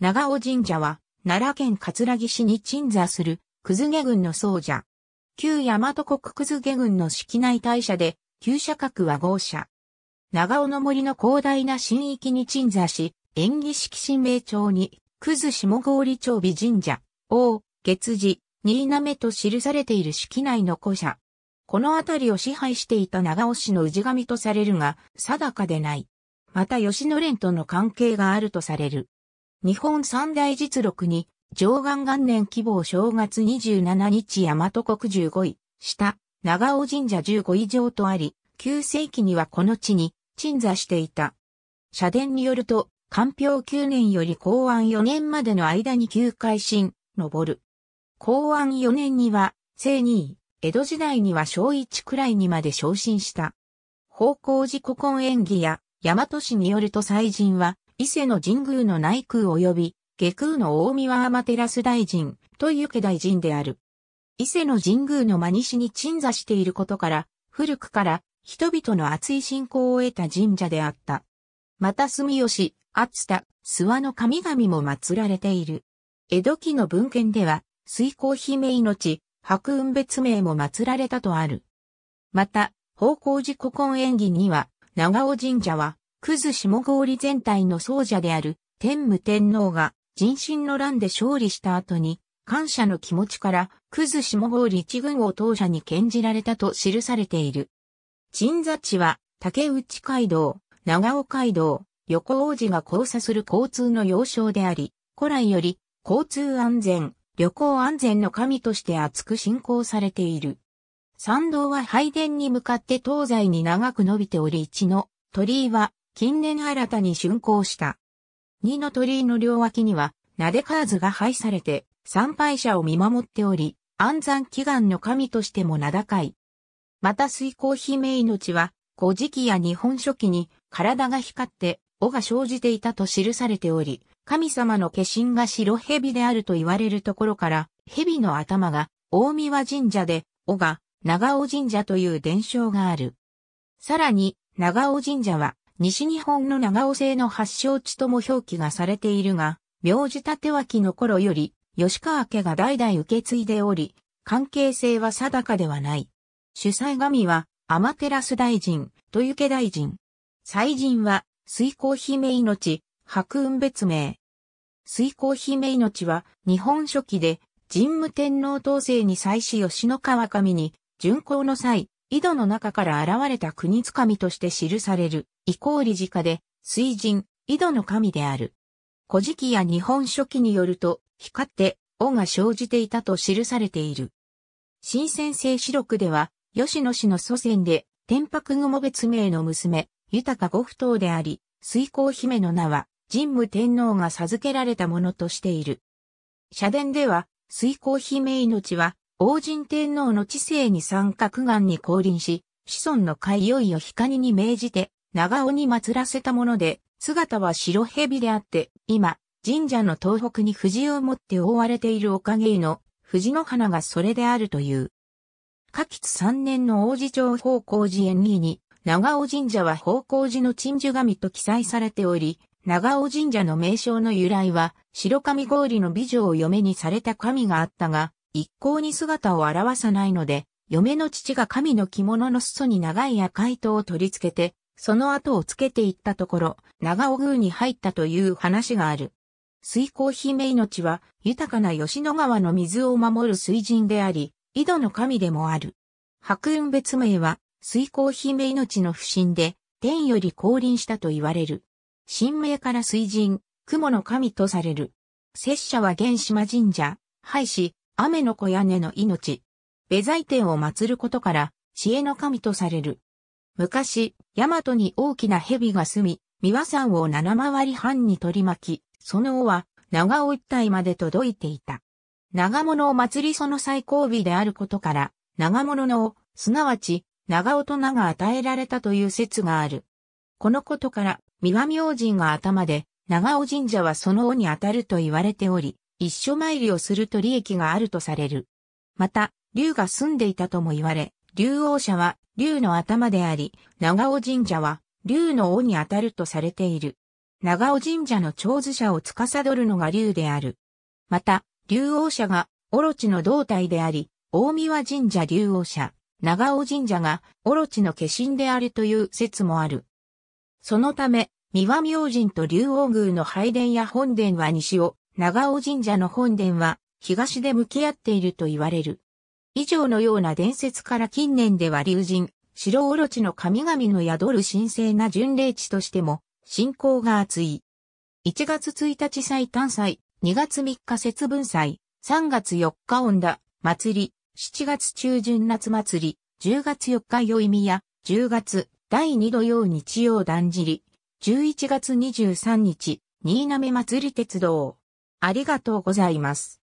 長尾神社は、奈良県葛城市に鎮座する、くずげ郡の僧者。旧大和国くずげ郡の式内大社で、旧社格は豪社。長尾の森の広大な神域に鎮座し、縁起式神明町に、くず下郡町美神社、王、月寺、新滑と記されている式内の古社。この辺りを支配していた長尾氏の氏神とされるが、定かでない。また吉野連との関係があるとされる。日本三大実録に、上岸元年希望正月27日大和国15位、下、長尾神社15以上とあり、旧世紀にはこの地に鎮座していた。社殿によると、官票9年より公安4年までの間に9回新、上る。公安4年には、正二位、江戸時代には小一くらいにまで昇進した。方向寺古今演技や、大和市によると祭神は、伊勢の神宮の内宮及び下空の大宮天照大臣、という家大臣である。伊勢の神宮の真西に鎮座していることから、古くから人々の熱い信仰を得た神社であった。また住吉、厚田、諏訪の神々も祀られている。江戸期の文献では、水光姫命、白雲別名も祀られたとある。また、方向寺古今演技には、長尾神社は、クズ下郡全体の僧者である天武天皇が人心の乱で勝利した後に、感謝の気持ちから、クズ下郡一軍を当社に献じられたと記されている。鎮座地は、竹内街道、長尾街道、横王子が交差する交通の要衝であり、古来より、交通安全、旅行安全の神として厚く信仰されている。参道は拝殿に向かって東西に長く伸びており一の鳥居は近年新たに竣工した。二の鳥居の両脇には、なでカーズが配されて、参拝者を見守っており、安山祈願の神としても名高い。また水耕姫命は、古事記や日本書紀に、体が光って、尾が生じていたと記されており、神様の化身が白蛇であると言われるところから、蛇の頭が、大宮神社で、尾が、長尾神社という伝承がある。さらに、長尾神社は、西日本の長尾製の発祥地とも表記がされているが、明字立脇の頃より、吉川家が代々受け継いでおり、関係性は定かではない。主催神は、天照大臣、豊家大臣。祭神は、水光姫命、白雲別名。水光姫命は、日本初期で、神武天皇統制に際し吉野川上に、巡行の際、井戸の中から現れた国つかみとして記される、イコーリ直で、水神、井戸の神である。古事記や日本書紀によると、光って、尾が生じていたと記されている。新鮮性史録では、吉野氏の祖先で、天白雲別名の娘、豊五不当であり、水光姫の名は、神武天皇が授けられたものとしている。社殿では、水光姫命は、王神天皇の治世に三角眼に降臨し、子孫の海よいを光に命じて、長尾に祀らせたもので、姿は白蛇であって、今、神社の東北に藤を持って覆われているおかげの藤の花がそれであるという。下吉三年の王子町方向寺演義に、長尾神社は方向寺の鎮守神と記載されており、長尾神社の名称の由来は、白神氷の美女を嫁にされた神があったが、一向に姿を現さないので、嫁の父が神の着物の裾に長い赤い糸を取り付けて、その後をつけていったところ、長尾宮に入ったという話がある。水耕姫命は、豊かな吉野川の水を守る水神であり、井戸の神でもある。白雲別名は、水耕姫命の不審で、天より降臨したと言われる。神明から水神、雲の神とされる。拙者は原島神社、廃止、雨の小屋根の命。ベザイ天を祀ることから、知恵の神とされる。昔、ヤマトに大きな蛇が住み、三輪山を七回り半に取り巻き、その尾は長尾一帯まで届いていた。長物を祭りその最後尾であることから、長物の尾、すなわち、長尾と名が与えられたという説がある。このことから、三輪明神が頭で、長尾神社はその尾に当たると言われており、一所参りをすると利益があるとされる。また、竜が住んでいたとも言われ、竜王者は竜の頭であり、長尾神社は竜の尾にあたるとされている。長尾神社の長寿者を司るのが竜である。また、竜王者がオロチの胴体であり、大宮神社竜王者、長尾神社がオロチの化身であるという説もある。そのため、三輪明神と竜王宮の拝殿や本殿は西を、長尾神社の本殿は東で向き合っていると言われる。以上のような伝説から近年では竜神、白オロチの神々の宿る神聖な巡礼地としても、信仰が厚い。1月1日祭誕祭、2月3日節分祭、3月4日恩田、祭り、7月中旬夏祭り、10月4日宵宮、10月、第2土曜日曜断じり、11月23日、新滑祭り鉄道。ありがとうございます。